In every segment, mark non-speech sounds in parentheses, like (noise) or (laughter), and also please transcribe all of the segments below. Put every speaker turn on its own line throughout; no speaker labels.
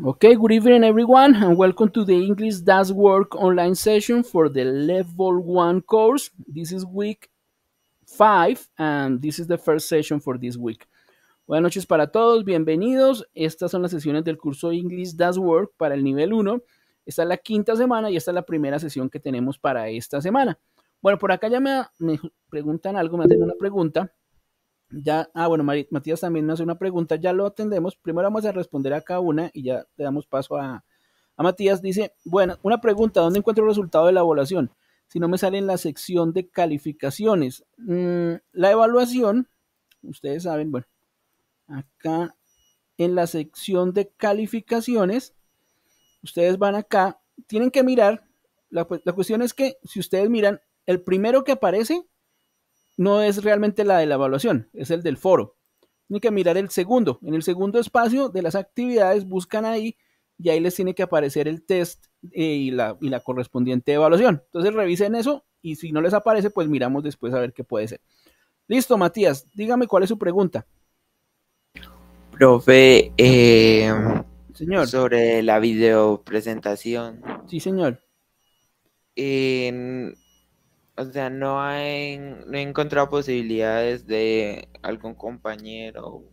Okay, good evening everyone and welcome to the English Does Work online session for the Level one course. This is week five and this is the first session for this week. Buenas noches para todos, bienvenidos. Estas son las sesiones del curso English Does Work para el nivel 1. Esta es la quinta semana y esta es la primera sesión que tenemos para esta semana. Bueno, por acá ya me, me preguntan algo, me hacen una pregunta. Ya, ah, bueno, Matías también nos hace una pregunta, ya lo atendemos. Primero vamos a responder a cada una y ya le damos paso a, a Matías. Dice, bueno, una pregunta, ¿dónde encuentro el resultado de la evaluación? Si no me sale en la sección de calificaciones. Mm, la evaluación, ustedes saben, bueno, acá en la sección de calificaciones, ustedes van acá, tienen que mirar, la cuestión es que si ustedes miran, el primero que aparece no es realmente la de la evaluación, es el del foro. Tienen que mirar el segundo. En el segundo espacio de las actividades buscan ahí y ahí les tiene que aparecer el test eh, y la, correspondiente evaluación. Entonces revisen eso y si no les aparece, pues miramos después a ver qué puede ser. Listo, Matías, dígame cuál es su pregunta.
Profe, eh, señor. sobre la videopresentación. Sí, señor. En o sea, no, hay, no he encontrado posibilidades de algún compañero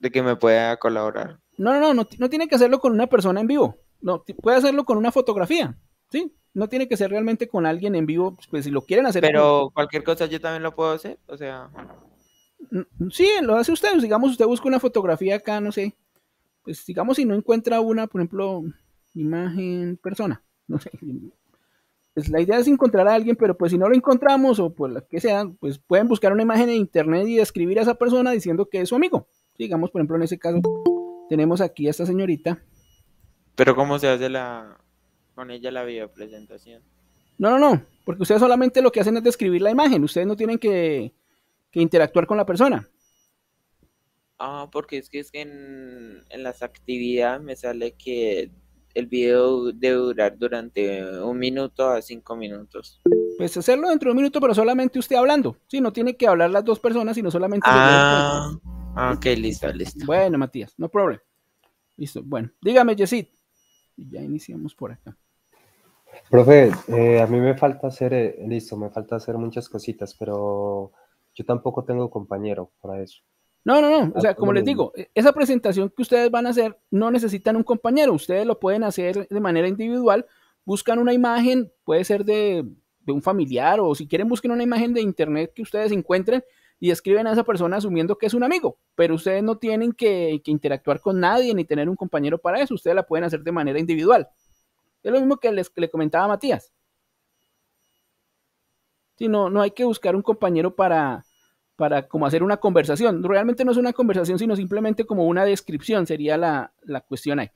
de que me pueda colaborar.
No, no, no, no, tiene que hacerlo con una persona en vivo. No, puede hacerlo con una fotografía, ¿sí? No tiene que ser realmente con alguien en vivo, pues si lo quieren hacer. Pero
cualquier cosa yo también lo puedo hacer, o sea.
Mm, sí, lo hace usted, digamos, usted busca una fotografía acá, no sé. Pues digamos, si no encuentra una, por ejemplo, imagen persona, (laughs) no sé, pues, la idea es encontrar a alguien, pero pues si no lo encontramos o por lo que sea, pues pueden buscar una imagen en internet y describir a esa persona diciendo que es su amigo. Digamos, por ejemplo, en ese caso tenemos aquí a esta señorita.
Pero ¿cómo se hace la con ella la videopresentación?
No, no, no, porque ustedes solamente lo que hacen es describir la imagen, ustedes no tienen que, que interactuar con la persona.
Ah, porque es que es que en, en las actividades me sale que el video debe durar durante un minuto a cinco minutos.
Pues hacerlo dentro de un minuto, pero solamente usted hablando. Sí, no tiene que hablar las dos personas, sino solamente. Ah, ah ok, listo, listo. Bueno, Matías, no problema. Listo, bueno. Dígame, Y Ya iniciamos por acá.
Profe, eh, a mí me falta hacer, eh, listo, me falta hacer muchas cositas, pero yo tampoco tengo compañero para eso.
No, no, no. O sea, como les digo, e, esa presentación que ustedes van a hacer no necesitan un compañero. Ustedes lo pueden hacer de manera individual. Buscan una imagen, puede ser de, un familiar o si quieren busquen una imagen de internet que ustedes encuentren y escriben a esa persona asumiendo que es un amigo. Pero ustedes no tienen que, interactuar con nadie ni tener un compañero para eso. Ustedes la pueden hacer de manera individual. Es lo mismo que les le comentaba Matías. Si no, no hay que buscar un compañero para, para como hacer una conversación. Realmente no es una conversación, sino simplemente como una descripción, sería la, la cuestión ahí.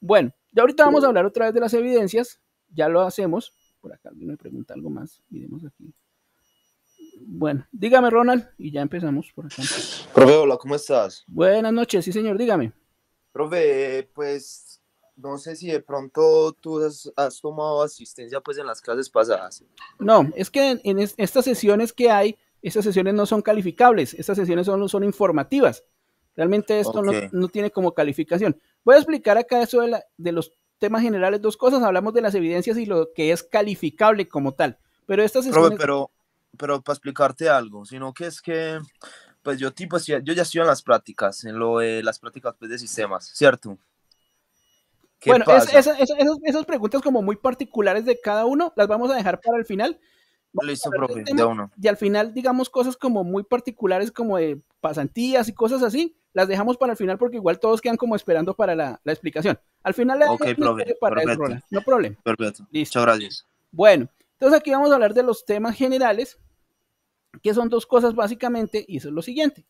Bueno, ya ahorita vamos a hablar otra vez de las evidencias, ya lo hacemos. Por acá alguien me pregunta algo más, miremos aquí. Bueno, dígame Ronald, y ya empezamos por acá. Profe,
hola, ¿cómo estás?
Buenas noches, sí señor, dígame.
Profe, pues no sé si de pronto tú has, tomado asistencia pues en las clases pasadas.
No, es que en, estas sesiones que hay esas sesiones no son calificables, estas sesiones son, son informativas. Realmente esto no, tiene como calificación. Voy a explicar acá eso de, los temas generales, dos cosas. Hablamos de las evidencias y lo que es calificable como tal. Pero estas sesiones... pero,
pero, para explicarte algo, sino que es que pues yo tipo yo ya estoy en las prácticas, en lo de las prácticas pues, de sistemas, ¿cierto? Bueno, esas,
esas, preguntas como muy particulares de cada uno las vamos a dejar para el final, este y al final, digamos, cosas como muy particulares, como de pasantías y cosas así, las dejamos para el final porque igual todos quedan como esperando para la, explicación. Al final, la okay, profe, no problema. Perfecto. Listo. gracias. Bueno, entonces aquí vamos a hablar de los temas generales, que son dos cosas básicamente, y eso es lo siguiente.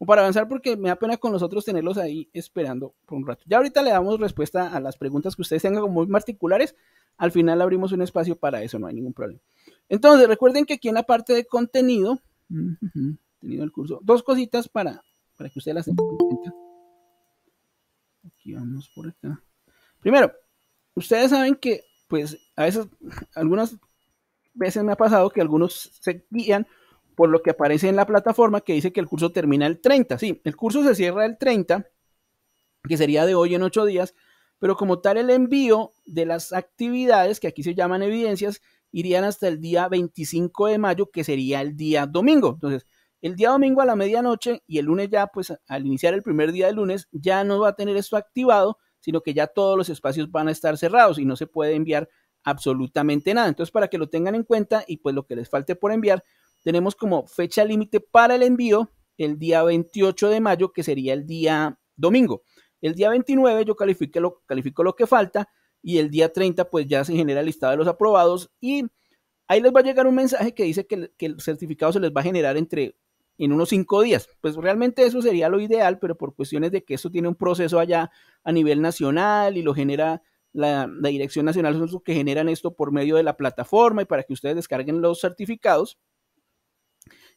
O para avanzar, porque me da pena con nosotros tenerlos ahí esperando por un rato. Ya ahorita le damos respuesta a las preguntas que ustedes tengan como muy particulares. Al final abrimos un espacio para eso, no hay ningún problema. Entonces, recuerden que aquí en la parte de contenido, (laughs) tenido el curso, dos cositas para, que ustedes las entiendan. Aquí vamos por acá. Primero, ustedes saben que, pues, a veces, algunas veces me ha pasado que algunos se guían por lo que aparece en la plataforma que dice que el curso termina el 30. Sí, el curso se cierra el 30, que sería de hoy en ocho días, pero como tal el envío de las actividades, que aquí se llaman evidencias, irían hasta el día 25 de mayo, que sería el día domingo. Entonces, el día domingo a la medianoche y el lunes ya, pues al iniciar el primer día de lunes, ya no va a tener esto activado, sino que ya todos los espacios van a estar cerrados y no se puede enviar absolutamente nada. Entonces, para que lo tengan en cuenta y pues lo que les falte por enviar, tenemos como fecha límite para el envío el día 28 de mayo, que sería el día domingo. El día 29 yo lo, califico lo que falta y el día 30 pues ya se genera el listado de los aprobados y ahí les va a llegar un mensaje que dice que, el certificado se les va a generar entre en unos cinco días. Pues realmente eso sería lo ideal, pero por cuestiones de que eso tiene un proceso allá a nivel nacional y lo genera la, Dirección Nacional, son los que generan esto por medio de la plataforma y para que ustedes descarguen los certificados.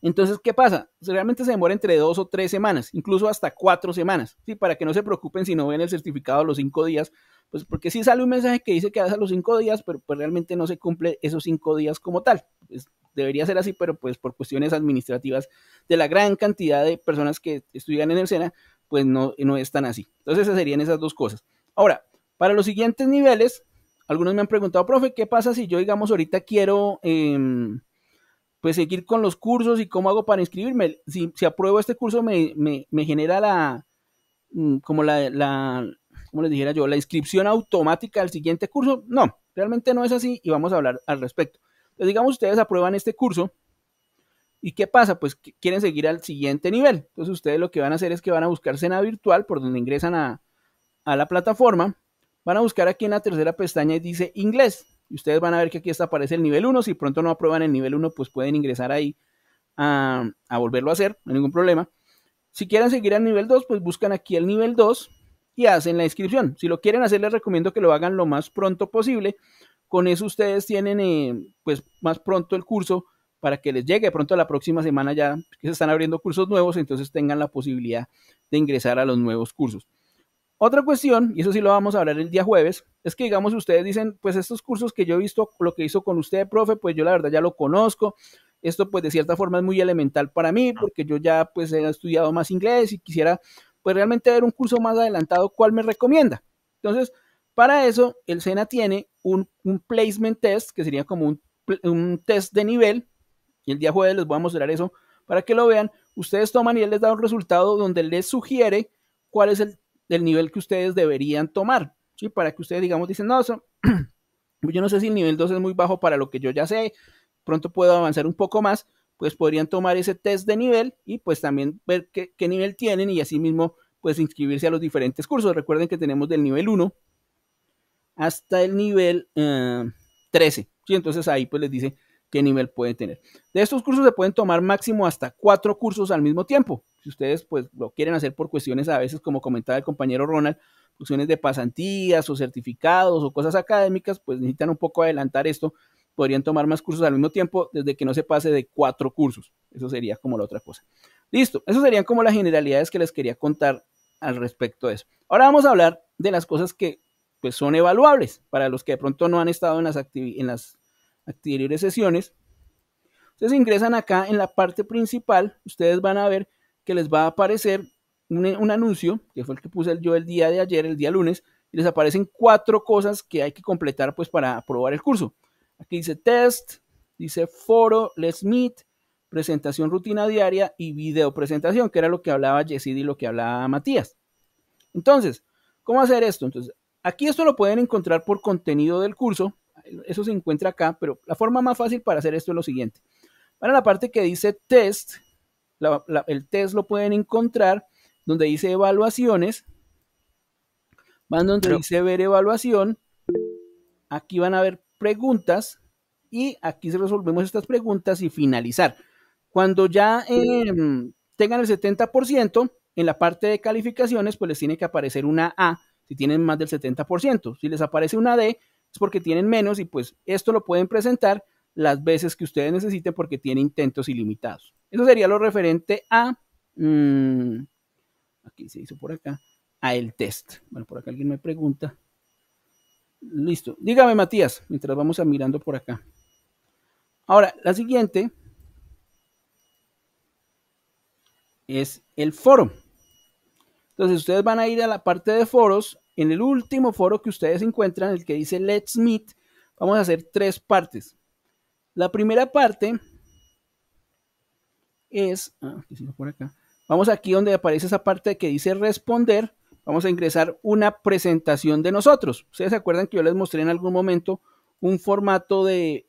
Entonces, ¿qué pasa? Realmente se demora entre dos o tres semanas, incluso hasta cuatro semanas, ¿sí? para que no se preocupen si no ven el certificado a los cinco días, pues porque sí sale un mensaje que dice que hace los cinco días, pero pues realmente no se cumple esos cinco días como tal. debería ser así, pero pues por cuestiones administrativas de la gran cantidad de personas que estudian en el SENA, pues no, no es tan así. Entonces esas serían esas dos cosas. Ahora, para los siguientes niveles, algunos me han preguntado, profe, ¿qué pasa si yo, digamos, ahorita quiero... Em, pues seguir con los cursos y cómo hago para inscribirme. Si, si apruebo este curso me, me genera la mm, como la, como les dijera yo, la inscripción automática al siguiente curso. No, realmente no es así y vamos a hablar al respecto. Entonces, digamos, ustedes aprueban este curso ¿Y qué pasa? Pues quieren seguir al siguiente nivel. Entonces ustedes lo que van a hacer es que van a buscar cena virtual por donde ingresan a, a, la plataforma. Van a buscar aquí en la tercera pestaña y dice inglés. Y ustedes van a ver que aquí está aparece el nivel 1. Si pronto no aprueban el nivel 1, pues pueden ingresar ahí a, a volverlo a hacer, no hay ningún problema. Si quieren seguir al nivel 2, pues buscan aquí el nivel 2 y hacen la inscripción. Si lo quieren hacer, les recomiendo que lo hagan lo más pronto posible. Con eso ustedes tienen eh, pues más pronto el curso para que les llegue pronto la próxima semana ya que se están abriendo cursos nuevos, entonces tengan la posibilidad de ingresar a los nuevos cursos. Otra cuestión, y eso sí lo vamos a hablar el día jueves, es que digamos ustedes dicen, pues estos cursos que yo he visto, lo que hizo con usted, profe, pues yo la verdad ya lo conozco, esto pues de cierta forma es muy elemental para mí ah. porque yo ya pues he estudiado más inglés y quisiera pues realmente ver un curso más adelantado, ¿cuál me recomienda? Entonces, para eso, el SENA tiene un, placement test, que sería como un, test de nivel, y el día jueves les voy a mostrar eso para que lo vean. Ustedes toman y él les da un resultado donde les sugiere cuál es el, nivel que ustedes deberían tomar, Para que ustedes, digamos, dicen, no, (clears throat) yo no sé si el nivel 2 es muy bajo para lo que yo ya sé, pronto puedo avanzar un poco más, pues podrían tomar ese test de nivel y pues también ver qué, nivel tienen y así mismo pues inscribirse a los diferentes cursos. Recuerden que tenemos del nivel 1 hasta el nivel 13. Eh, y Entonces ahí pues les dice qué nivel pueden tener. De estos cursos se pueden tomar máximo hasta cuatro cursos al mismo tiempo. Si ustedes pues lo quieren hacer por cuestiones a veces, como comentaba el compañero Ronald, cuestiones de pasantías o certificados o cosas académicas, pues necesitan un poco adelantar esto podrían tomar más cursos al mismo tiempo desde que no se pase de cuatro cursos. Eso sería como la otra cosa. Listo, eso serían como las generalidades que les quería contar al respecto de eso. Ahora vamos a hablar de las cosas que pues, son evaluables para los que de pronto no han estado en las, en las anteriores sesiones. Ustedes ingresan acá en la parte principal, ustedes van a ver que les va a aparecer un, anuncio, que fue el que puse yo el día de ayer, el día lunes, y les aparecen cuatro cosas que hay que completar pues para aprobar el curso. Aquí dice test, dice foro, let's meet, presentación rutina diaria y video presentación, que era lo que hablaba Yesid y lo que hablaba Matías. Entonces, ¿cómo hacer esto? Entonces, aquí esto lo pueden encontrar por contenido del curso. Eso se encuentra acá, pero la forma más fácil para hacer esto es lo siguiente. Para la parte que dice test, el test lo pueden encontrar donde dice evaluaciones. Van donde dice ver evaluación. Aquí van a ver preguntas y aquí resolvemos estas preguntas y finalizar. Cuando ya em, tengan el 70%, en la parte de calificaciones, pues les tiene que aparecer una A si tienen más del 70%. Si les aparece una D, es porque tienen menos y pues esto lo pueden presentar las veces que ustedes necesiten porque tienen intentos ilimitados. Eso sería lo referente a... Mm, aquí se hizo por acá. A el test. Bueno, por acá alguien me pregunta. Listo. Dígame, Matías, mientras vamos a mirando por acá. Ahora, la siguiente es el foro. Entonces, ustedes van a ir a la parte de foros. En el último foro que ustedes encuentran, el que dice Let's Meet, vamos a hacer tres partes. La primera parte es. Ah, vamos aquí donde aparece esa parte que dice responder vamos a ingresar una presentación de nosotros. Ustedes se acuerdan que yo les mostré en algún momento un formato de,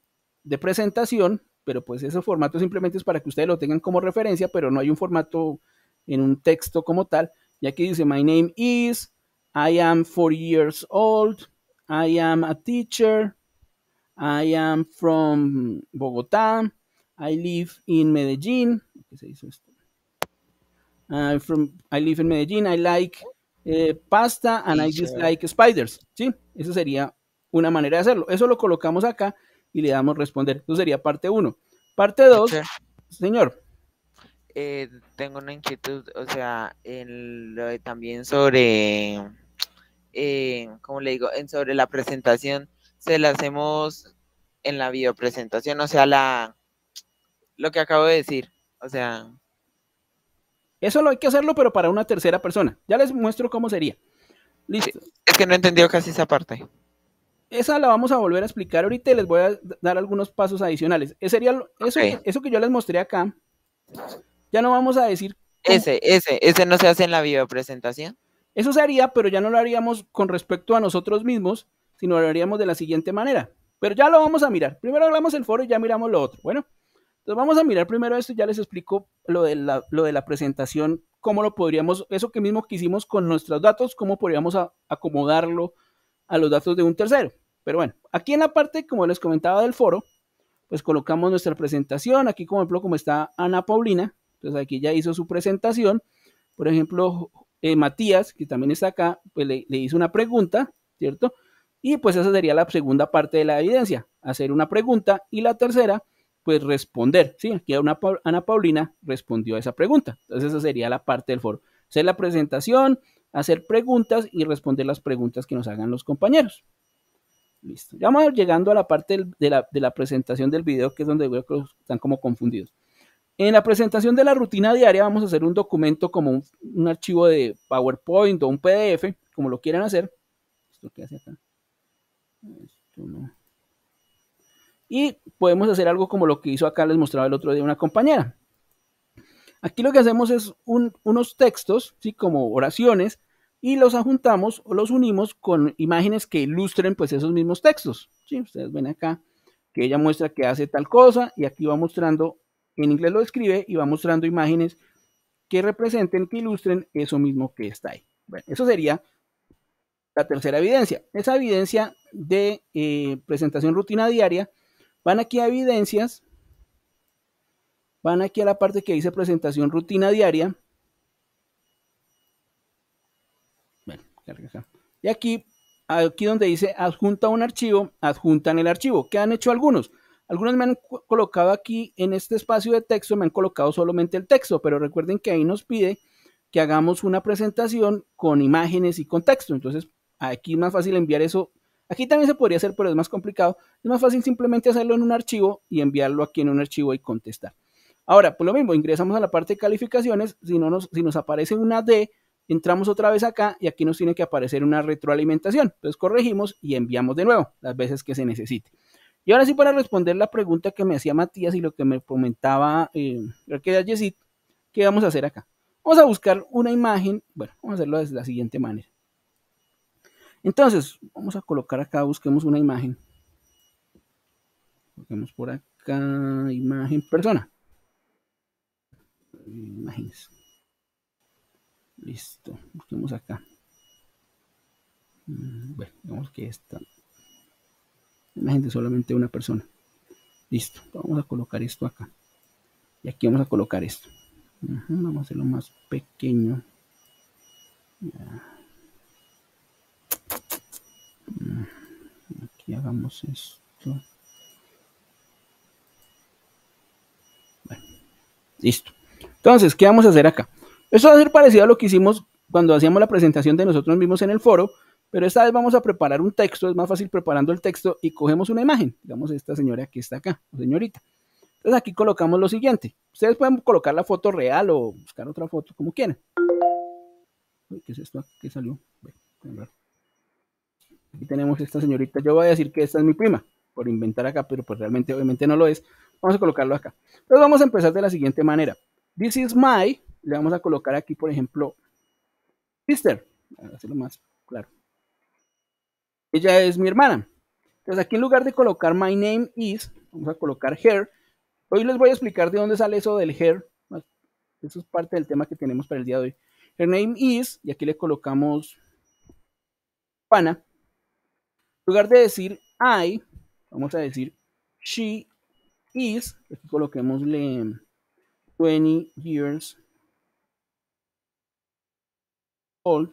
presentación, pero pues ese formato simplemente es para que ustedes lo tengan como referencia, pero no hay un formato en un texto como tal. Ya aquí dice, my name is, I am four years old, I am a teacher, I am from Bogotá, I live in Medellín. I live in Medellín, I like eh, pasta and I just like spiders. Sí, eso sería una manera de hacerlo. Eso lo colocamos acá y le damos responder. Eso sería parte 1. Parte 2, señor.
Eh, tengo una inquietud, o sea, también sobre, eh, ¿cómo le digo? sobre la presentación, se la hacemos en la videopresentación, o sea, la lo que acabo de decir, o sea,
eso lo hay que hacerlo, pero para una tercera persona. Ya les muestro cómo sería. Listo. es que no entendió casi esa parte. Esa la vamos a volver a explicar ahorita y les voy a dar algunos pasos adicionales. Ese eh, sería eso, que yo les mostré acá. Ya no vamos a decir. Ese, ese, ese no se hace en la videopresentación. Eso se haría, pero ya no lo haríamos con respecto a nosotros mismos, sino lo haríamos de la siguiente manera. Pero ya lo vamos a mirar. Primero hablamos el foro y ya miramos lo otro. Bueno. Entonces vamos a mirar primero esto ya les explico lo de la, lo de la presentación, cómo lo podríamos, eso que mismo que hicimos con nuestros datos, cómo podríamos acomodarlo a los datos de un tercero. Pero bueno, aquí en la parte, como les comentaba del foro, pues colocamos nuestra presentación. Aquí, como ejemplo, como está Ana Paulina, entonces pues aquí ya hizo su presentación. Por ejemplo, eh, Matías, que también está acá, pues le hizo una pregunta, ¿cierto? Y pues esa sería la segunda parte de la evidencia, hacer una pregunta. Y la tercera pues responder. Sí, aquí Ana Paulina respondió a esa pregunta. Entonces esa sería la parte del foro. Hacer la presentación, hacer preguntas y responder las preguntas que nos hagan los compañeros. Listo. Ya vamos llegando a la parte de, la, presentación del video, que es donde veo que están como confundidos. En la presentación de la rutina diaria vamos a hacer un documento como un, archivo de PowerPoint o un PDF, como lo quieran hacer. ¿Esto que hace acá?
Esto
no. Y podemos hacer algo como lo que hizo acá, les mostraba el otro día una compañera. Aquí lo que hacemos es unos textos, ¿sí? como oraciones, y los ajuntamos o los unimos con imágenes que ilustren pues esos mismos textos. Ustedes ven acá que ella muestra que hace tal cosa y aquí va mostrando, en inglés lo escribe y va mostrando imágenes que representen, que ilustren eso mismo que está ahí. Bueno, eso sería la tercera evidencia. Esa evidencia de eh, presentación rutina diaria Van aquí a evidencias, van aquí a la parte que dice presentación rutina diaria. Y aquí, aquí donde dice adjunta un archivo, adjuntan el archivo. ¿Qué han hecho algunos? Algunos me han colocado aquí en este espacio de texto, me han colocado solamente el texto, pero recuerden que ahí nos pide que hagamos una presentación con imágenes y con texto. Entonces, aquí es más fácil enviar eso Aquí también se podría hacer, pero es más complicado. Es más fácil simplemente hacerlo en un archivo y enviarlo aquí en un archivo y contestar. Ahora, pues lo mismo, ingresamos a la parte de calificaciones. Si, no nos, si nos aparece una D, entramos otra vez acá y aquí nos tiene que aparecer una retroalimentación. Entonces corregimos y enviamos de nuevo las veces que se necesite. Y ahora sí, para responder la pregunta que me hacía Matías y lo que me comentaba eh, que ¿qué vamos a hacer acá? Vamos a buscar una imagen, bueno, vamos a hacerlo de la siguiente manera. Entonces, vamos a colocar acá, busquemos una imagen. Busquemos por acá, imagen persona. Imágenes. Listo, busquemos acá. Mm, bueno, vemos que esta imagen de solamente una persona. Listo, vamos a colocar esto acá. Y aquí vamos a colocar esto. vamos a hacerlo más pequeño. Ya. hagamos esto. listo. Entonces, ¿qué vamos a hacer acá? Esto va a ser parecido a lo que hicimos cuando hacíamos la presentación de nosotros mismos en el foro, pero esta vez vamos a preparar un texto, es más fácil preparando el texto y cogemos una imagen, digamos esta señora que está acá, señorita. Entonces aquí colocamos lo siguiente, ustedes pueden colocar la foto real o buscar otra foto como quieran. ¿Qué es esto? ¿Qué salió? Aquí tenemos esta señorita. Yo voy a decir que esta es mi prima, por inventar acá, pero pues realmente obviamente no lo es. Vamos a colocarlo acá. Entonces vamos a empezar de la siguiente manera. This is my, le vamos a colocar aquí, por ejemplo, sister. Para hacerlo más claro. Ella es mi hermana. Entonces aquí en lugar de colocar my name is, vamos a colocar her. Hoy les voy a explicar de dónde sale eso del her. Eso es parte del tema que tenemos para el día de hoy. Her name is, y aquí le colocamos pana lugar de decir I, vamos a decir she is, aquí coloquémosle 20 years old,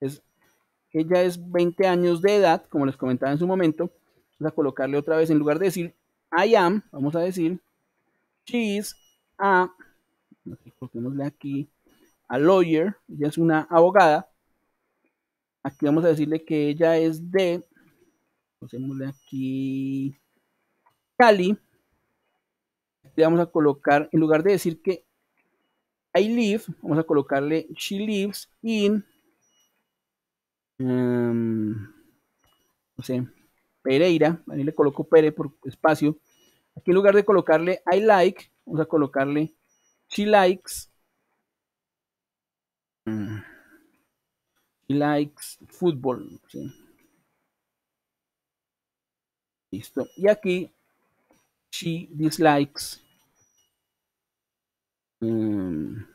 es, ella es 20 años de edad, como les comentaba en su momento, vamos a colocarle otra vez, en lugar de decir I am, vamos a decir she is a, coloquemosle aquí, a lawyer, ella es una abogada, Aquí vamos a decirle que ella es de, pasémosle aquí, Cali. Le vamos a colocar, en lugar de decir que I live, vamos a colocarle she lives in, em, no sé, Pereira. Ahí le coloco Pere por espacio. Aquí en lugar de colocarle I like, vamos a colocarle she likes. Mm. He likes football. Listo. Y aquí, she dislikes. she mm.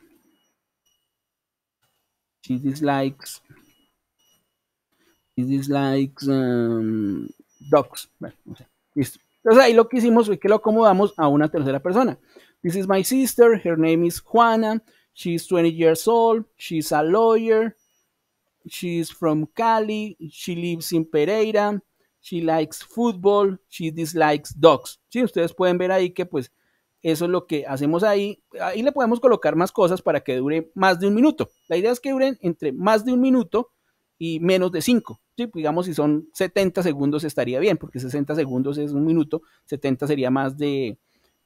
dislikes. She dislikes um, dogs. Listo. Entonces ahí lo que hicimos fue que lo acomodamos a una tercera persona. This is my sister. Her name is Juana. She's 20 years old. She's a lawyer. She's from Cali. She lives in Pereira. She likes football. She dislikes dogs. Sí, ustedes pueden ver ahí que pues eso es lo que hacemos ahí. Ahí le podemos colocar más cosas para que dure más de un minuto. La idea es que duren entre más de un minuto y menos de cinco. ¿sí? Pues, digamos, si son 70 segundos estaría bien, porque 60 segundos es un minuto, 70 sería más de,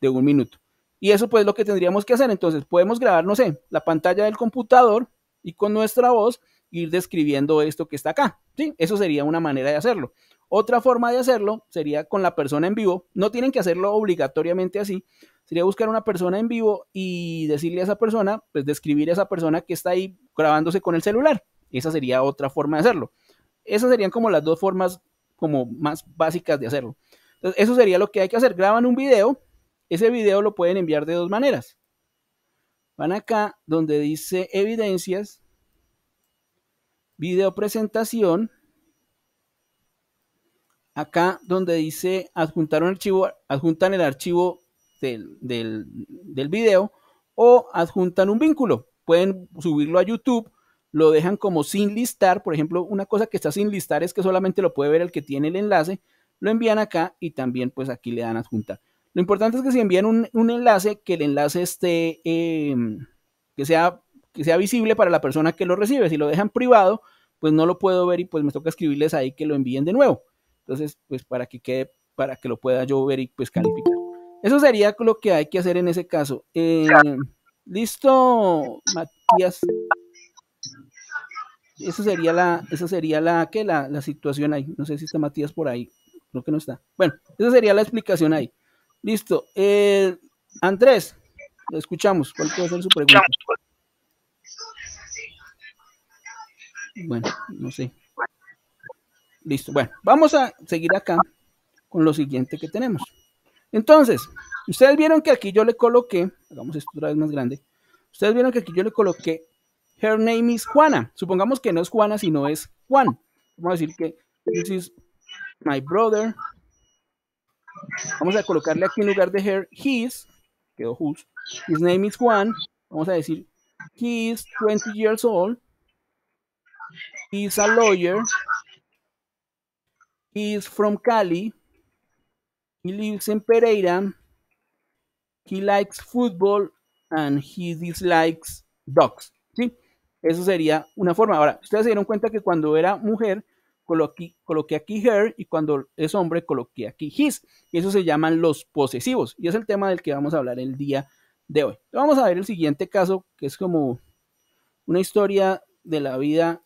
un minuto. Y eso pues es lo que tendríamos que hacer. Entonces podemos grabar, no sé, la pantalla del computador y con nuestra voz ir describiendo esto que está acá. ¿sí? Eso sería una manera de hacerlo. Otra forma de hacerlo sería con la persona en vivo. No tienen que hacerlo obligatoriamente así. Sería buscar una persona en vivo y decirle a esa persona, pues describir a esa persona que está ahí grabándose con el celular. Esa sería otra forma de hacerlo. Esas serían como las dos formas como más básicas de hacerlo. Entonces, eso sería lo que hay que hacer. Graban un video. Ese video lo pueden enviar de dos maneras. Van acá donde dice evidencias video presentación, acá donde dice adjuntar un archivo, adjuntan el archivo del, video o adjuntan un vínculo. Pueden subirlo a YouTube, lo dejan como sin listar. Por ejemplo, una cosa que está sin listar es que solamente lo puede ver el que tiene el enlace. Lo envían acá y también pues aquí le dan adjuntar. Lo importante es que si envían un, enlace, que el enlace esté, em, que sea que sea visible para la persona que lo recibe. Si lo dejan privado, pues no lo puedo ver y pues me toca escribirles ahí que lo envíen de nuevo. Entonces, pues para que quede, para que lo pueda yo ver y pues calificar. Eso sería lo que hay que hacer en ese caso. Eh, listo, Matías. Eso sería la, esa sería la que la, situación ahí. No sé si está Matías por ahí. Creo que no está. Bueno, esa sería la explicación ahí. Listo. Eh, Andrés, lo escuchamos. ¿Cuál puede ser su pregunta? Bueno, no sé. Listo. Bueno, vamos a seguir acá con lo siguiente que tenemos. Entonces, ustedes vieron que aquí yo le coloqué, hagamos esto otra vez más grande. Ustedes vieron que aquí yo le coloqué her name is Juana. Supongamos que no es Juana, sino es Juan. Vamos a decir que this is my brother. Vamos a colocarle aquí en lugar de her, his, quedó whose. His name is Juan. Vamos a decir he is 20 years old. He's a lawyer. He's from Cali. He lives in Pereira. He likes football and he dislikes dogs. ¿Sí? Eso sería una forma. Ahora, ustedes se dieron cuenta que cuando era mujer coloqué, aquí her y cuando es hombre coloqué aquí his. Y eso se llaman los posesivos. Y es el tema del que vamos a hablar el día de hoy. Vamos a ver el siguiente caso que es como una historia de la vida,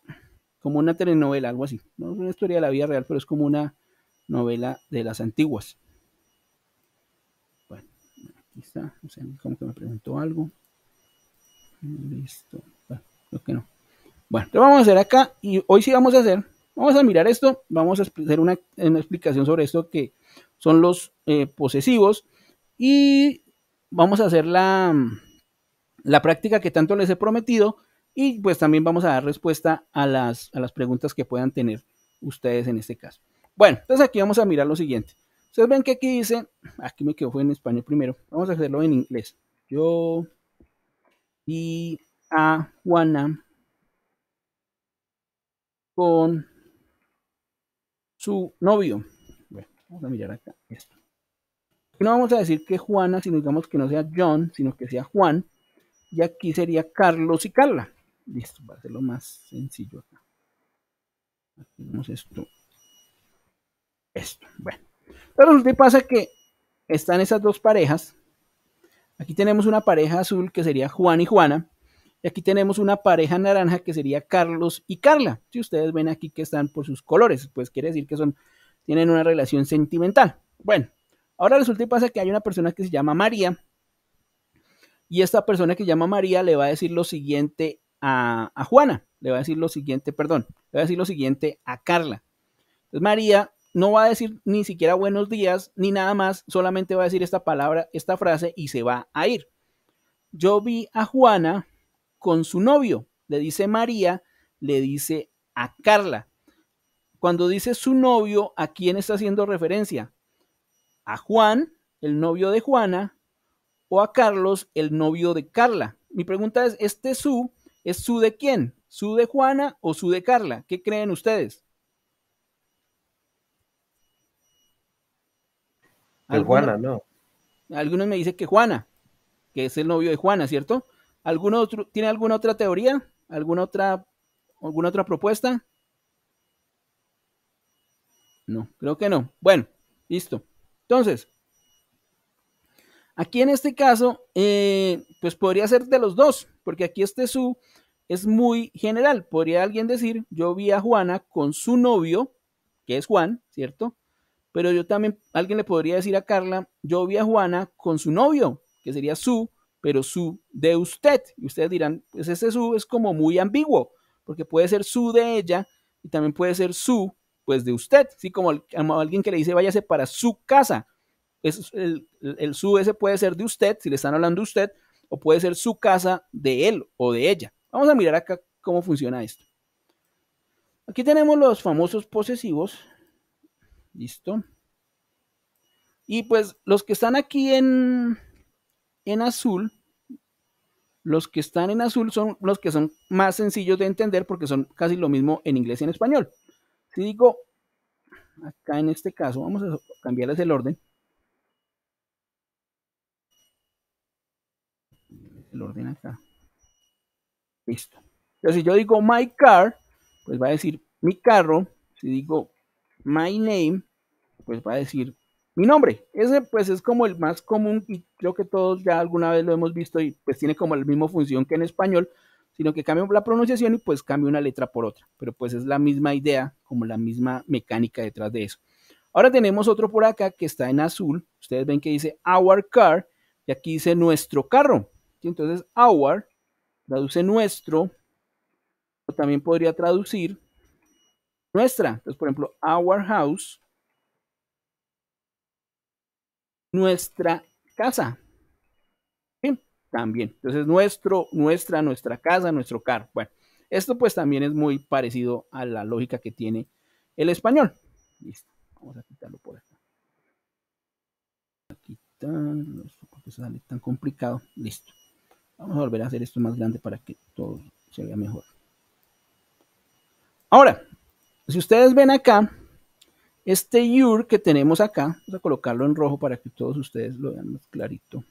como una telenovela, algo así. No es una historia de la vida real, pero es como una novela de las antiguas. Bueno, aquí está. No como que me preguntó algo. Listo. Bueno, creo que no. Bueno, lo vamos a hacer acá y hoy sí vamos a hacer, vamos a mirar esto, vamos a hacer una, explicación sobre esto que son los eh, posesivos y vamos a hacer la, la práctica que tanto les he prometido y pues también vamos a dar respuesta a las, las preguntas que puedan tener ustedes en este caso. Bueno, entonces aquí vamos a mirar lo siguiente. Ustedes ven que aquí dice, aquí me quedó fue en español primero, vamos a hacerlo en inglés. Yo y a Juana con su novio. Bueno, vamos a mirar acá esto. Aquí no vamos a decir que Juana, sino digamos que no sea John, sino que sea Juan. Y aquí sería Carlos y Carla. Listo, para hacerlo más sencillo acá. Aquí esto. Esto, bueno. Pero resulta que pasa que están esas dos parejas. Aquí tenemos una pareja azul que sería Juan y Juana. Y aquí tenemos una pareja naranja que sería Carlos y Carla. Si ustedes ven aquí que están por sus colores, pues quiere decir que son, tienen una relación sentimental. Bueno, ahora resulta y pasa que hay una persona que se llama María. Y esta persona que se llama María le va a decir lo siguiente a, Juana, le va a decir lo siguiente, perdón, le va a decir lo siguiente a Carla. María no va a decir ni siquiera buenos días ni nada más, solamente va a decir esta palabra, esta frase y se va a ir. Yo vi a Juana con su novio, le dice María, le dice a Carla. Cuando dice su novio, ¿a quién está haciendo referencia? A Juan, el novio de Juana, o a Carlos, el novio de Carla. Mi pregunta es, ¿este su ¿Es su de quién? ¿Su de Juana o su de Carla? ¿Qué creen ustedes? De Juana, no. Algunos me dicen que Juana, que es el novio de Juana, ¿cierto? ¿Alguno ¿Tiene alguna otra teoría? ¿Alguna otra, alguna otra propuesta? No, creo que no. Bueno, listo. Entonces, Aquí en este caso, eh, pues podría ser de los dos, porque aquí este su es muy general. Podría alguien decir, yo vi a Juana con su novio, que es Juan, ¿cierto? Pero yo también, alguien le podría decir a Carla, yo vi a Juana con su novio, que sería su, pero su de usted. Y ustedes dirán, pues este su es como muy ambiguo, porque puede ser su de ella y también puede ser su, pues de usted, Sí, como, como alguien que le dice váyase para su casa es el, el, su ese puede ser de usted, si le están hablando a usted, o puede ser su casa de él o de ella. Vamos a mirar acá cómo funciona esto. Aquí tenemos los famosos posesivos. Listo. Y pues los que están aquí en, en azul, los que están en azul son los que son más sencillos de entender porque son casi lo mismo en inglés y en español. Si digo acá en este caso, vamos a cambiarles el orden. el orden acá. Listo. Entonces, si yo digo my car, pues va a decir mi carro. Si digo my name, pues va a decir mi nombre. Ese pues es como el más común y creo que todos ya alguna vez lo hemos visto y pues tiene como la misma función que en español, sino que cambia la pronunciación y pues cambia una letra por otra. Pero pues es la misma idea, como la misma mecánica detrás de eso. Ahora tenemos otro por acá que está en azul. Ustedes ven que dice our car y aquí dice nuestro carro. Entonces, our traduce nuestro, o también podría traducir nuestra. Entonces, por ejemplo, our house, nuestra casa. ¿sí? También. Entonces, nuestro, nuestra, nuestra casa, nuestro carro. Bueno, esto pues también es muy parecido a la lógica que tiene el español. Listo. Vamos a quitarlo por acá. Quitar, no sé por qué sale tan complicado. Listo. Vamos a volver a hacer esto más grande para que todo se vea mejor. Ahora, si ustedes ven acá, este yur que tenemos acá, vamos a colocarlo en rojo para que todos ustedes lo vean más clarito.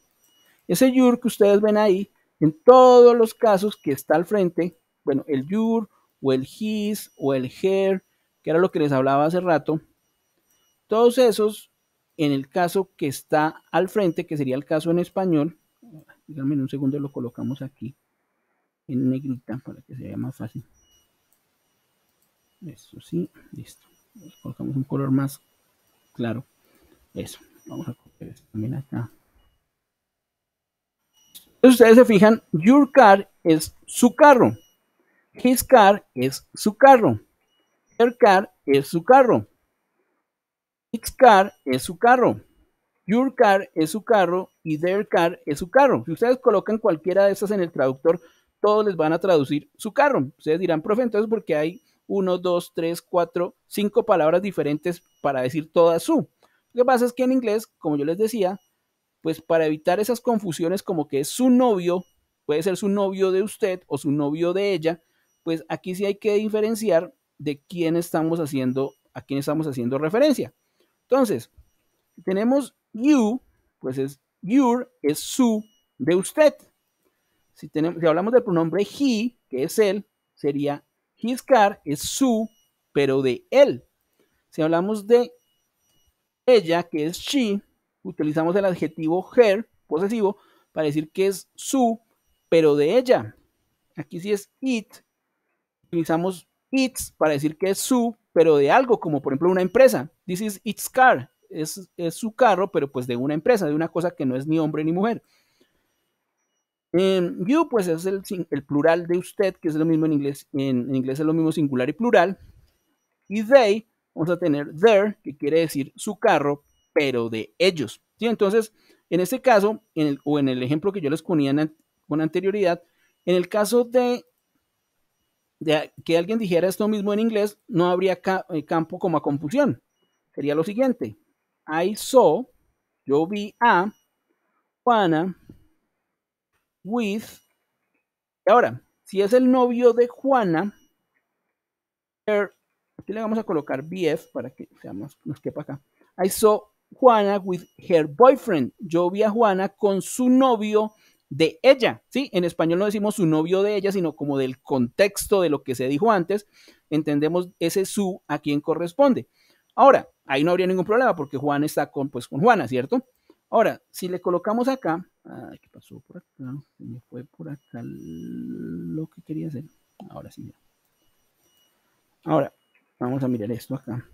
Ese yur que ustedes ven ahí, en todos los casos que está al frente, bueno, el yur o el his o el her, que era lo que les hablaba hace rato, todos esos, en el caso que está al frente, que sería el caso en español, Díganme en un segundo, lo colocamos aquí en negrita para que se más fácil. Eso sí, listo. colocamos un color más claro. Eso. Vamos a copiar también acá. Entonces ustedes se fijan, your car es su carro. His car es su carro. Her car es su carro. Its car es su carro. Your car es su carro y their car es su carro. Si ustedes colocan cualquiera de esas en el traductor, todos les van a traducir su carro. Ustedes dirán, profe, entonces porque hay uno, dos, tres, cuatro, cinco palabras diferentes para decir todas su. Lo que pasa es que en inglés, como yo les decía, pues para evitar esas confusiones como que es su novio, puede ser su novio de usted o su novio de ella, pues aquí sí hay que diferenciar de quién estamos haciendo, a quién estamos haciendo referencia. Entonces, tenemos you, pues es your, es su, de usted. Si, tenemos, hablamos del pronombre he, que es él, sería his car, es su, pero de él. Si hablamos de ella, que es she, utilizamos el adjetivo her, posesivo, para decir que es su, pero de ella. Aquí si es it, utilizamos its para decir que es su, pero de algo, como por ejemplo una empresa. This is its car es, su carro, pero pues de una empresa, de una cosa que no es ni hombre ni mujer. Eh, you, pues es el, el, plural de usted, que es lo mismo en inglés, en, inglés es lo mismo singular y plural. Y they, vamos a tener their, que quiere decir su carro, pero de ellos. Entonces, en este caso, o en el ejemplo que yo les ponía en, con anterioridad, en el caso de, que alguien dijera esto mismo en inglés, no habría eh, campo como a confusión. Sería lo siguiente. I saw, yo vi a Juana with. ahora, si es el novio de Juana, er, aquí le vamos a colocar BF para que seamos, nos quepa acá. I saw Juana with her boyfriend. Yo vi a Juana con su novio de ella. ¿sí? En español no decimos su novio de ella, sino como del contexto de lo que se dijo antes. Entendemos ese su a quien corresponde. Ahora, ahí no habría ningún problema porque Juan está con, pues, con Juana, ¿cierto? Ahora, si le colocamos acá, ¿qué pasó por acá? Se me fue por acá lo que quería hacer. Ahora sí. Ya. Ahora, vamos a mirar esto acá.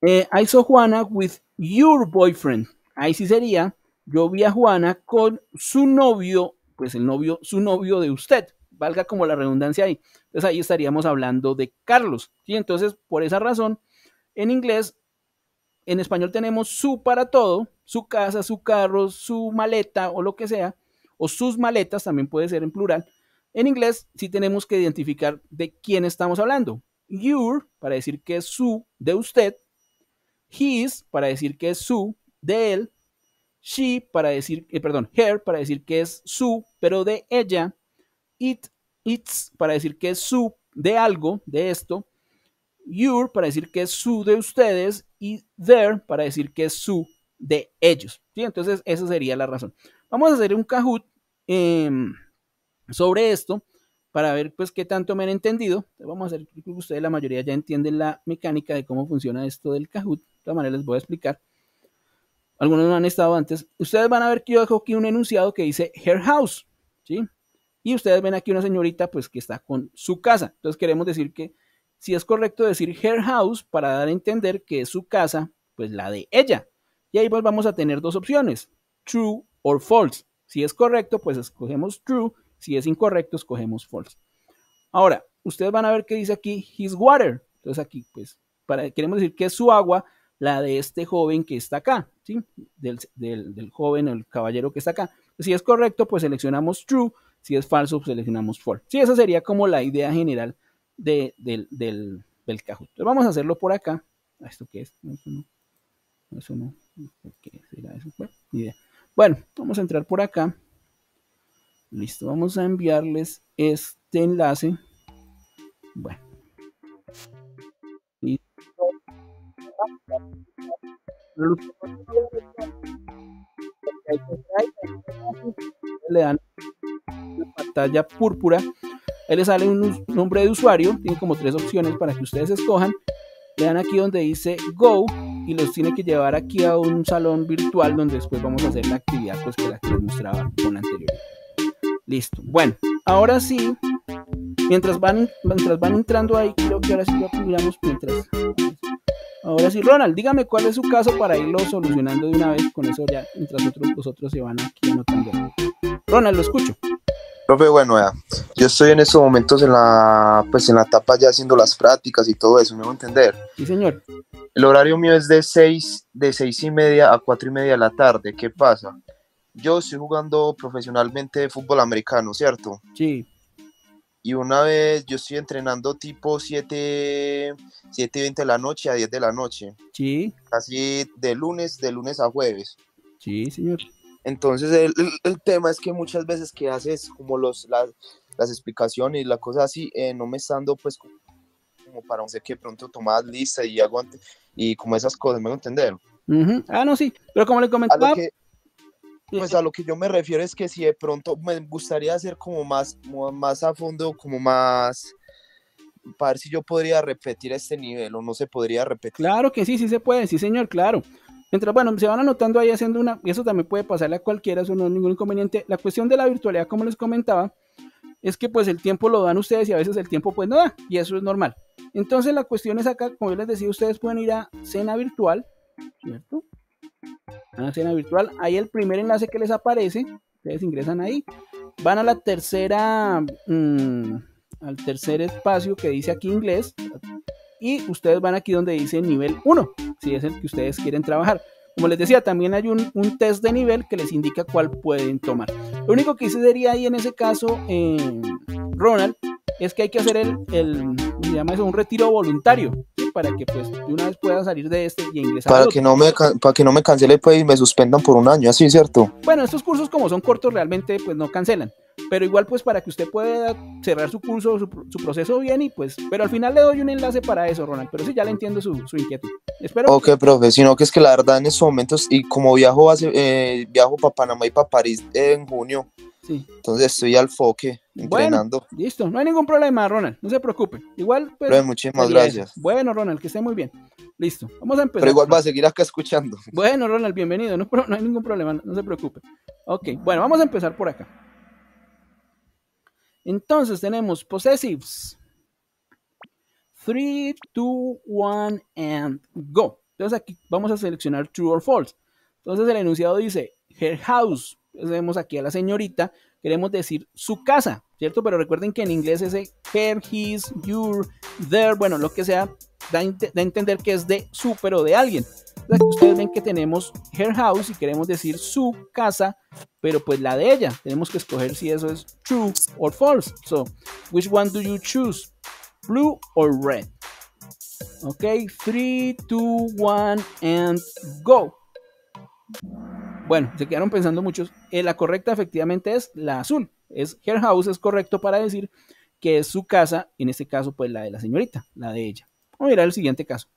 Eh, I saw Juana with your boyfriend. Ahí sí sería, yo vi a Juana con su novio, pues el novio, su novio de usted. Valga como la redundancia ahí. Entonces ahí estaríamos hablando de Carlos. Y Entonces, por esa razón, en inglés, en español tenemos su para todo, su casa, su carro, su maleta o lo que sea, o sus maletas, también puede ser en plural. En inglés sí tenemos que identificar de quién estamos hablando. Your, para decir que es su, de usted. His, para decir que es su, de él. She, para decir, eh, perdón, her, para decir que es su, pero de ella. It, it's, para decir que es su, de algo, de esto your para decir que es su de ustedes y their para decir que es su de ellos. ¿sí? Entonces esa sería la razón. Vamos a hacer un Kahoot em, sobre esto para ver pues qué tanto me han entendido. Vamos a hacer, que ustedes la mayoría ya entienden la mecánica de cómo funciona esto del Kahoot. De todas maneras les voy a explicar. Algunos no han estado antes. Ustedes van a ver que yo dejo aquí un enunciado que dice her house, ¿sí? Y ustedes ven aquí una señorita pues que está con su casa. Entonces queremos decir que si es correcto decir her house para dar a entender que es su casa, pues la de ella. Y ahí pues vamos a tener dos opciones, true or false. Si es correcto, pues escogemos true, si es incorrecto, escogemos false. Ahora, ustedes van a ver que dice aquí his water. Entonces aquí pues para, queremos decir que es su agua la de este joven que está acá, ¿sí? Del, del joven, el caballero que está acá. Si es correcto, pues seleccionamos true, si es falso, pues seleccionamos false. Sí, esa sería como la idea general del, del, del vamos a hacerlo por acá. Ah, ¿Esto qué es? no. no. Bueno, vamos a entrar por acá. Listo, vamos a enviarles este enlace. Bueno. Le dan la pantalla púrpura Ahí le sale un nombre de usuario, tiene como tres opciones para que ustedes escojan. Le dan aquí donde dice Go y los tiene que llevar aquí a un salón virtual donde después vamos a hacer la actividad pues, que la que les mostraba con anterior. Listo. Bueno, ahora sí, mientras van, mientras van entrando ahí, creo que ahora sí lo mientras. Ahora sí, Ronald, dígame cuál es su caso para irlo solucionando de una vez con eso ya, mientras otros, Vosotros se van aquí anotando. Ronald, lo escucho.
Profe, bueno, yo estoy en estos momentos en la, pues en la etapa ya haciendo las prácticas y todo eso, me voy a entender. Sí, señor. El horario mío es de 6, de seis y media a 4 y media de la tarde. ¿Qué pasa? Yo estoy jugando profesionalmente fútbol americano, ¿cierto? Sí. Y una vez yo estoy entrenando tipo 7, 7 y 20 de la noche a 10 de la noche. Sí. Así de lunes, de lunes a jueves. Sí, señor. Entonces el, tema es que muchas veces que haces como los, las, explicaciones y la cosa así, eh, no me estando pues como para, no sé, que pronto tomas lista y aguante y como esas cosas, me lo entender.
Ah, no, sí, pero como le comentaba...
Pues a lo que yo me refiero es que si de pronto me gustaría hacer como más, como más a fondo, como más, para ver si yo podría
repetir este nivel o no se podría repetir. Claro que sí, sí se puede, sí señor, claro. Mientras, bueno, se van anotando ahí haciendo una, y eso también puede pasarle a cualquiera, eso no es ningún inconveniente. La cuestión de la virtualidad, como les comentaba, es que pues el tiempo lo dan ustedes y a veces el tiempo pues no da, y eso es normal. Entonces la cuestión es acá, como yo les decía, ustedes pueden ir a cena virtual, ¿cierto? A cena virtual, ahí el primer enlace que les aparece, ustedes ingresan ahí, van a la tercera, mm, al tercer espacio que dice aquí inglés, y ustedes van aquí donde dice nivel 1, si es el que ustedes quieren trabajar. Como les decía, también hay un, test de nivel que les indica cuál pueden tomar. Lo único que hice sería ahí en ese caso, en eh, Ronald, es que hay que hacer el, el un retiro voluntario, para que pues una vez pueda salir de este y ingresar. Para, que, no me,
para que no me cancele pues, y me suspendan por un año, así es cierto.
Bueno, estos cursos como son cortos realmente pues no cancelan. Pero igual pues para que usted pueda cerrar su curso, su, proceso bien y pues, pero al final le doy un enlace para eso, Ronald. Pero sí, ya le entiendo su, su inquietud. Espero. Ok,
profe, sino que es que la verdad en estos momentos y como viajo, hace, eh, viajo para Panamá y para París en junio, Sí. Entonces
estoy al foque, entrenando. listo, no hay ningún problema, Ronald, no se preocupe. Igual, Pero pues, muchísimas gracias. Bueno, Ronald, que esté muy bien. Listo, vamos a empezar. Pero igual va a seguir acá escuchando. Bueno, Ronald, bienvenido, no, (laughs) no hay ningún problema, no se preocupe. Ok, bueno, vamos a empezar por acá. Entonces tenemos possessives. 3, 2, 1, and go. Entonces aquí vamos a seleccionar true or false. Entonces el enunciado dice her house. Entonces vemos aquí a la señorita. Queremos decir su casa, ¿cierto? Pero recuerden que en inglés ese her, his, your, their, bueno, lo que sea, da a entender que es de su, pero de alguien ustedes ven que tenemos her house y queremos decir su casa, pero pues la de ella. Tenemos que escoger si eso es true o false. So, which one do you choose? Blue or red? Ok, 3, 2, 1 and go. Bueno, se quedaron pensando muchos. Eh, la correcta efectivamente es la azul. Es her house, es correcto para decir que es su casa, en este caso pues la de la señorita, la de ella. Vamos a mirar el siguiente caso.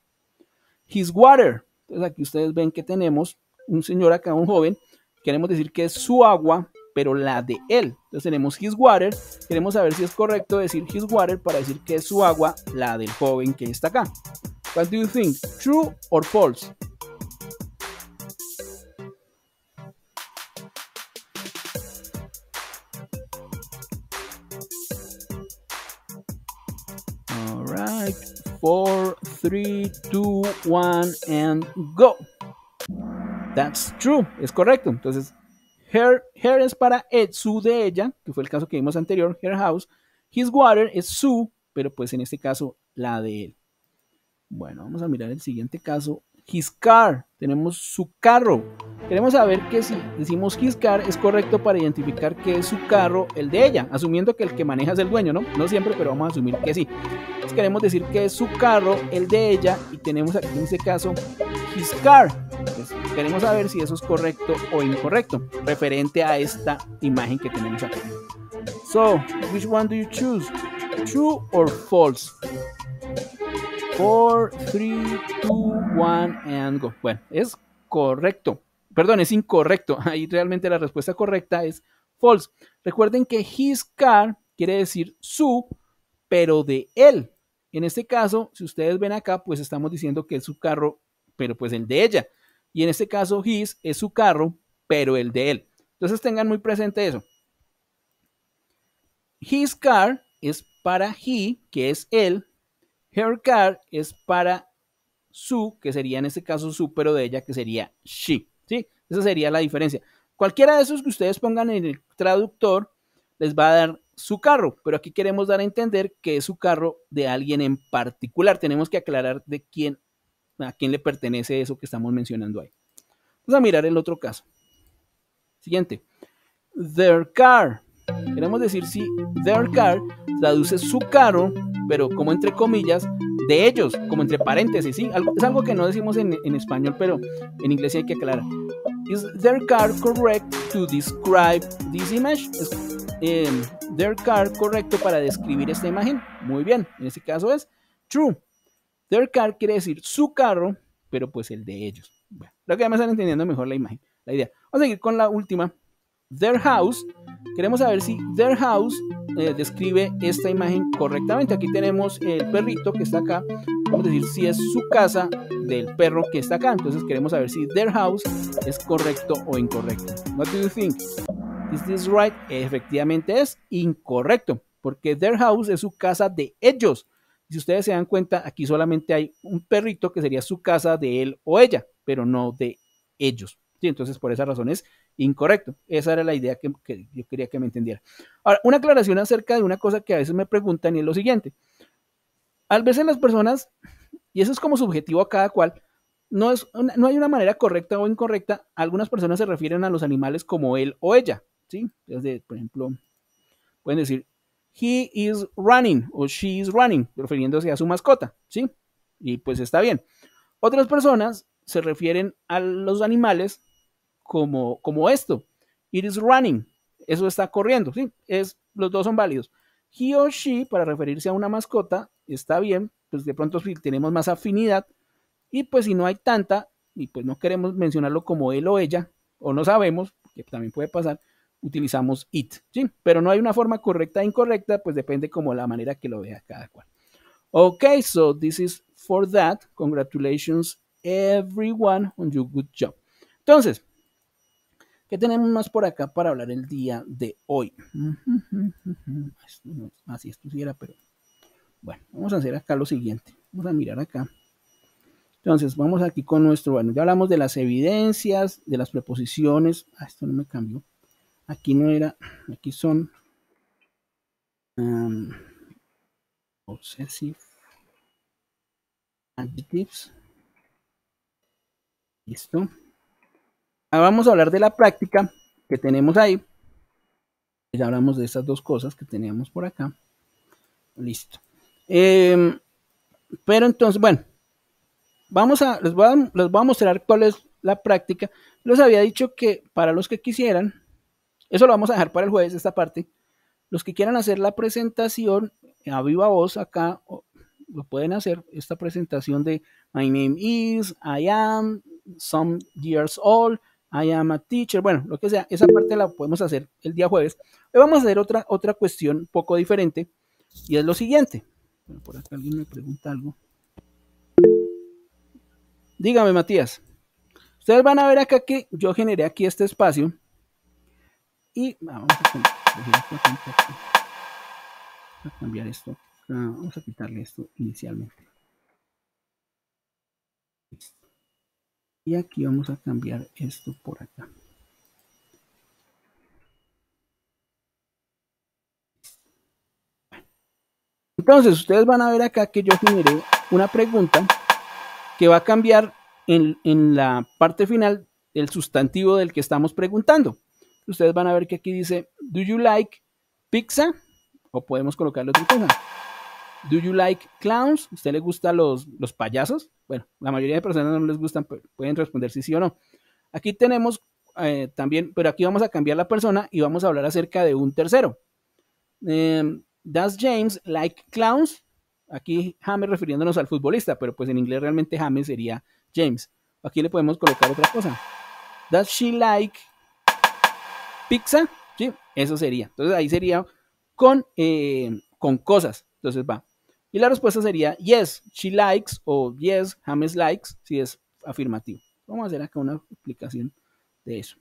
His water entonces aquí ustedes ven que tenemos un señor acá, un joven. Queremos decir que es su agua, pero la de él. Entonces tenemos his water. Queremos saber si es correcto decir his water para decir que es su agua, la del joven que está acá. What do you think? True or false? All for 3, 2, 1, and go. That's true, es correcto. Entonces, her, her es para su de ella, que fue el caso que vimos anterior, her house. His water es su, pero pues en este caso la de él. Bueno, vamos a mirar el siguiente caso. His car, tenemos su carro. Queremos saber que si decimos his car es correcto para identificar que es su carro el de ella, asumiendo que el que maneja es el dueño, ¿no? No siempre, pero vamos a asumir que sí. Entonces queremos decir que es su carro el de ella y tenemos aquí en este caso his car. Entonces queremos saber si eso es correcto o incorrecto, referente a esta imagen que tenemos aquí. So, which one do you choose? True or false? 4, 3, 2, 1, and go. Bueno, es correcto. Perdón, es incorrecto. (laughs) Ahí realmente la respuesta correcta es false. Recuerden que his car quiere decir su, pero de él. En este caso, si ustedes ven acá, pues estamos diciendo que es su carro, pero pues el de ella. Y en este caso, his es su carro, pero el de él. Entonces tengan muy presente eso. His car es para he, que es él. Her car es para su, que sería en este caso su, pero de ella, que sería she. ¿sí? Esa sería la diferencia. Cualquiera de esos que ustedes pongan en el traductor les va a dar su carro, pero aquí queremos dar a entender que es su carro de alguien en particular. Tenemos que aclarar de quién a quién le pertenece eso que estamos mencionando ahí. Vamos a mirar el otro caso. Siguiente. Their car. Queremos decir si their car traduce su carro, pero como entre comillas, de ellos, como entre paréntesis, ¿sí? es algo que no decimos en, español, pero en inglés sí hay que aclarar. Is their car correct to describe this image? ¿Es em, their car correcto para describir esta imagen? Muy bien, en este caso es true. Their car quiere decir su carro, pero pues el de ellos. Bueno, creo que ya me están entendiendo mejor la imagen, la idea. Vamos a seguir con la última Their House, queremos saber si Their House eh, describe esta imagen correctamente. Aquí tenemos el perrito que está acá. Vamos a decir si es su casa del perro que está acá. Entonces queremos saber si Their House es correcto o incorrecto. What do you think? Is this right? Efectivamente es incorrecto, porque Their House es su casa de ellos. Si ustedes se dan cuenta, aquí solamente hay un perrito que sería su casa de él o ella, pero no de ellos. Sí, entonces, por esas razones, incorrecto. Esa era la idea que, yo quería que me entendiera. Ahora, una aclaración acerca de una cosa que a veces me preguntan y es lo siguiente. A veces las personas, y eso es como subjetivo a cada cual, no, es no hay una manera correcta o incorrecta. Algunas personas se refieren a los animales como él o ella, ¿sí? Desde, por ejemplo, pueden decir, he is running o she is running, refiriéndose a su mascota, ¿sí? Y pues está bien. Otras personas se refieren a los animales como, esto. It is running. Eso está corriendo. Sí, es, los dos son válidos. He o she, para referirse a una mascota, está bien. Pues de pronto tenemos más afinidad. Y pues si no hay tanta, y pues no queremos mencionarlo como él o ella, o no sabemos, que también puede pasar, utilizamos it. ¿sí? Pero no hay una forma correcta e incorrecta, pues depende como la manera que lo vea cada cual. Ok, so this is for that. Congratulations everyone on your good job. Entonces, ¿Qué tenemos más por acá para hablar el día de hoy. Así estuviera, pero bueno, vamos a hacer acá lo siguiente. Vamos a mirar acá. Entonces, vamos aquí con nuestro, bueno, ya hablamos de las evidencias, de las preposiciones. Ah, esto no me cambió. Aquí no era, aquí son um, obsessive adjectives. Listo. Ah, vamos a hablar de la práctica que tenemos ahí. Ya hablamos de estas dos cosas que teníamos por acá. Listo. Em, pero entonces, bueno, vamos a, les a, les voy a mostrar cuál es la práctica. Les había dicho que para los que quisieran, eso lo vamos a dejar para el jueves, esta parte. Los que quieran hacer la presentación a viva voz acá, lo pueden hacer, esta presentación de My name is, I am, some years old, I am a teacher, bueno, lo que sea, esa parte la podemos hacer el día jueves. Hoy vamos a hacer otra, otra cuestión un poco diferente y es lo siguiente. Bueno, por acá alguien me pregunta algo. Dígame, Matías. Ustedes van a ver acá que yo generé aquí este espacio y vamos a cambiar esto. Vamos a quitarle esto inicialmente. y aquí vamos a cambiar esto por acá entonces ustedes van a ver acá que yo generé una pregunta que va a cambiar en, la parte final el sustantivo del que estamos preguntando ustedes van a ver que aquí dice do you like pizza o podemos colocarlo otra cosa Do you like clowns? ¿Usted le gusta los, los payasos? Bueno, la mayoría de personas no les gustan, pero pueden responder si sí o no. Aquí tenemos eh, también, pero aquí vamos a cambiar la persona y vamos a hablar acerca de un tercero. Em, does James like clowns? Aquí James refiriéndonos al futbolista, pero pues en inglés realmente James sería James. Aquí le podemos colocar otra cosa. Does she like pizza? Sí, eso sería. Entonces ahí sería con, eh, con cosas. Entonces va. Y la respuesta sería yes, she likes o yes, James likes, si es afirmativo. Vamos a hacer acá una explicación de eso.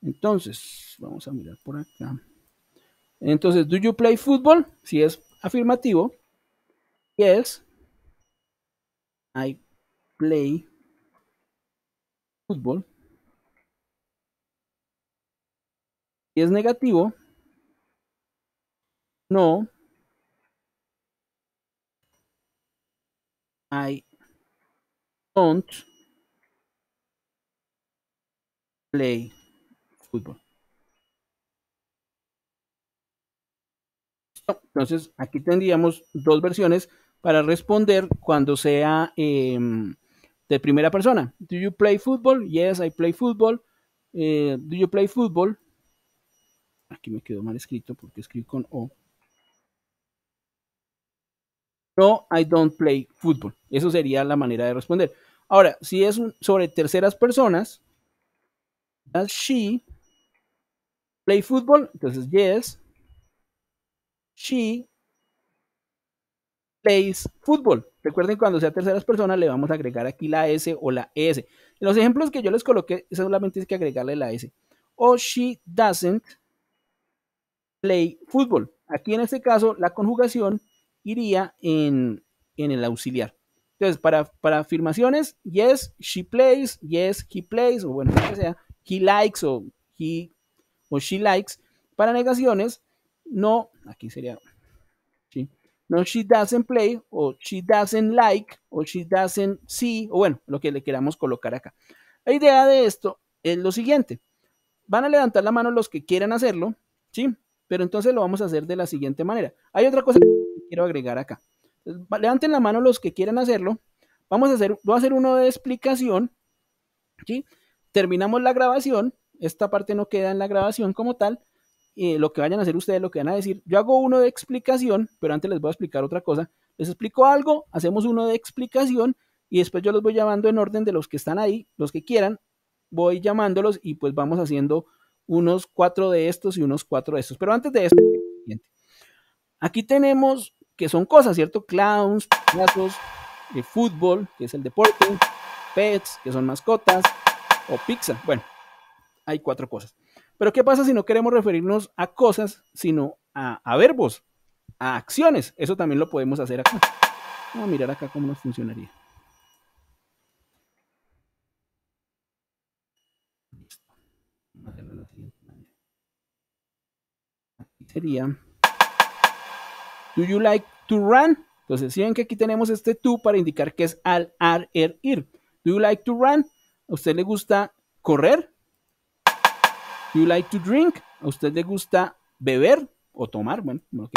Entonces, vamos a mirar por acá. Entonces, do you play football? Si es afirmativo. Yes, I play football. Si es negativo, no. I don't play fútbol. Entonces, aquí tendríamos dos versiones para responder cuando sea em, de primera persona. Do you play football? Yes, I play football. Eh, do you play football? Aquí me quedó mal escrito porque escribí con O. No, I don't play football. Eso sería la manera de responder. Ahora, si es sobre terceras personas, does she play football? Entonces, yes, she plays football. Recuerden, cuando sea terceras personas, le vamos a agregar aquí la S o la S. En los ejemplos que yo les coloqué, solamente es que agregarle la S. O she doesn't play football. Aquí en este caso, la conjugación iría en, el auxiliar. Entonces, para, para afirmaciones, yes, she plays, yes, he plays, o bueno, lo que sea, he likes o he o she likes. Para negaciones, no, aquí sería, ¿sí? no, she doesn't play, o she doesn't like, o she doesn't see, o bueno, lo que le queramos colocar acá. La idea de esto es lo siguiente. Van a levantar la mano los que quieran hacerlo, ¿sí? Pero entonces lo vamos a hacer de la siguiente manera. Hay otra cosa que quiero agregar acá. levanten la mano los que quieran hacerlo. Vamos a hacer, voy a hacer uno de explicación. ¿sí? Terminamos la grabación. Esta parte no queda en la grabación como tal. Eh, lo que vayan a hacer ustedes, lo que van a decir. Yo hago uno de explicación, pero antes les voy a explicar otra cosa. Les explico algo, hacemos uno de explicación y después yo los voy llamando en orden de los que están ahí, los que quieran, voy llamándolos y pues vamos haciendo unos cuatro de estos y unos cuatro de estos. Pero antes de esto, aquí tenemos que son cosas, ¿cierto? Clowns, platos, eh, fútbol, que es el deporte, pets, que son mascotas, o pizza. Bueno, hay cuatro cosas. Pero ¿qué pasa si no queremos referirnos a cosas, sino a, verbos, a acciones? Eso también lo podemos hacer acá. Vamos a mirar acá cómo nos funcionaría. Aquí sería Do you like to run? Entonces, si ven que aquí tenemos este tú para indicar que es al, ar, er, ir. Do you like to run? ¿A usted le gusta correr? Do you like to drink? ¿A usted le gusta beber o tomar? Bueno, no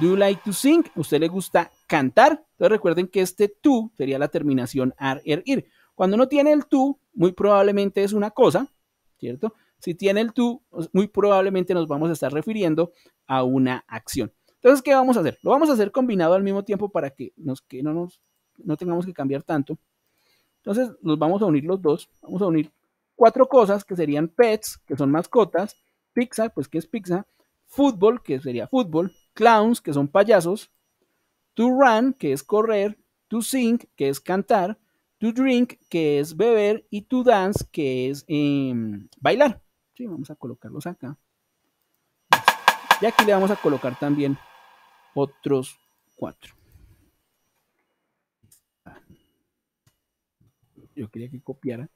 Do you like to sing? ¿A usted le gusta cantar? Entonces recuerden que este tú sería la terminación ar, er, ir. Cuando no tiene el tú, muy probablemente es una cosa, ¿cierto? Si tiene el tú, muy probablemente nos vamos a estar refiriendo a una acción. Entonces, ¿qué vamos a hacer? Lo vamos a hacer combinado al mismo tiempo para que, no, nos, tengamos que cambiar tanto. Entonces, nos vamos a unir los dos. Vamos a unir cuatro cosas que serían pets, que son mascotas, pizza, pues que es pizza, fútbol, que sería fútbol, clowns, que son payasos, to run, que es correr, to sing, que es cantar, to drink, que es beber, y to dance, que es em, bailar. Sí, vamos a colocarlos acá. Y aquí le vamos a colocar también otros cuatro. Ah. Yo quería que copiara.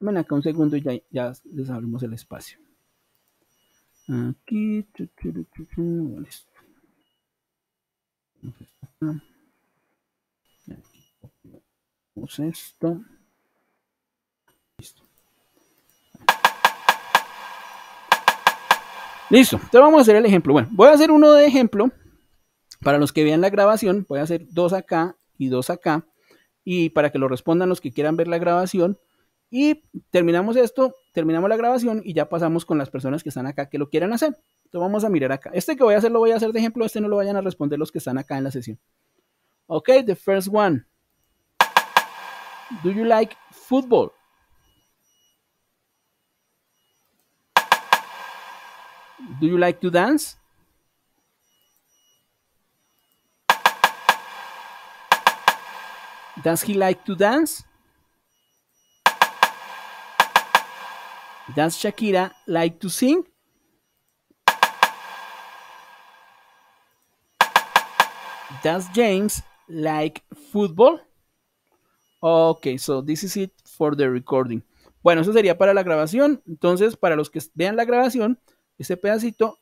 Ven acá un segundo y ya, ya les abrimos el espacio. Aquí. Listo. Listo. Entonces vamos a hacer el ejemplo. Bueno, voy a hacer uno de ejemplo para los que vean la grabación, voy a hacer dos acá y dos acá. Y para que lo respondan los que quieran ver la grabación. Y terminamos esto, terminamos la grabación y ya pasamos con las personas que están acá que lo quieran hacer. Entonces vamos a mirar acá. Este que voy a hacer lo voy a hacer de ejemplo, este no lo vayan a responder los que están acá en la sesión. Ok, the first one. Do you like football? Do you like to dance? Does he like to dance? Does Shakira like to sing? Does James like football? Ok, so this is it for the recording. Bueno, eso sería para la grabación. Entonces, para los que vean la grabación, este pedacito,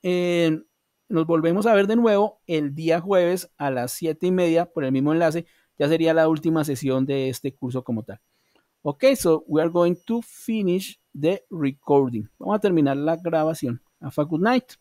nos volvemos a ver de nuevo el día jueves a las 7 y media por el mismo enlace ya sería la última sesión de este curso como tal. Ok, so we are going to finish the recording. Vamos a terminar la grabación. Have a good night.